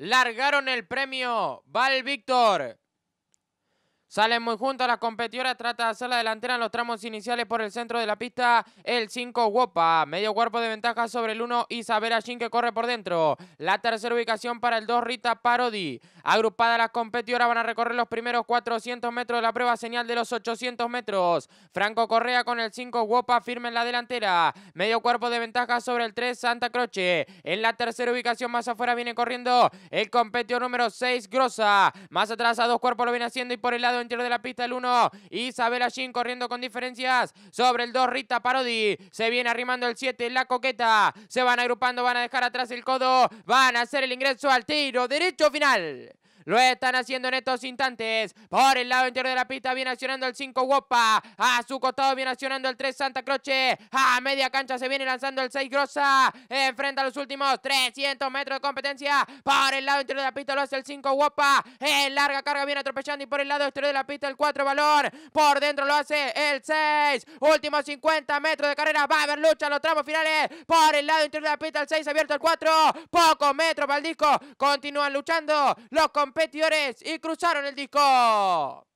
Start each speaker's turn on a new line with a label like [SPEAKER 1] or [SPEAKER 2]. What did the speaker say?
[SPEAKER 1] largaron el premio Val Víctor. Salen muy juntas las competidoras, trata de hacer la delantera en los tramos iniciales por el centro de la pista, el 5 guapa medio cuerpo de ventaja sobre el 1 Isabela Shin que corre por dentro. La tercera ubicación para el 2 Rita Parodi. Agrupadas las competidoras van a recorrer los primeros 400 metros de la prueba señal de los 800 metros. Franco Correa con el 5 guapa firme en la delantera, medio cuerpo de ventaja sobre el 3 Santa Croce. En la tercera ubicación más afuera viene corriendo el competidor número 6 Grosa, más atrás a dos cuerpos lo viene haciendo y por el lado Tiro de la pista el 1. Isabel Allín corriendo con diferencias sobre el 2. Rita Parodi. Se viene arrimando el 7. La coqueta. Se van agrupando. Van a dejar atrás el codo. Van a hacer el ingreso al tiro. Derecho final. Lo están haciendo en estos instantes. Por el lado interior de la pista viene accionando el 5 guapa A su costado viene accionando el 3 Santa Croce. A media cancha se viene lanzando el 6 Grossa. Enfrenta los últimos 300 metros de competencia. Por el lado interior de la pista lo hace el 5 guapa En larga carga viene atropellando y por el lado exterior de la pista el 4 valor. Por dentro lo hace el 6. Últimos 50 metros de carrera. Va a haber lucha en los tramos finales. Por el lado interior de la pista el 6 abierto el 4. Pocos metros para el disco. Continúan luchando los competidores y cruzaron el disco.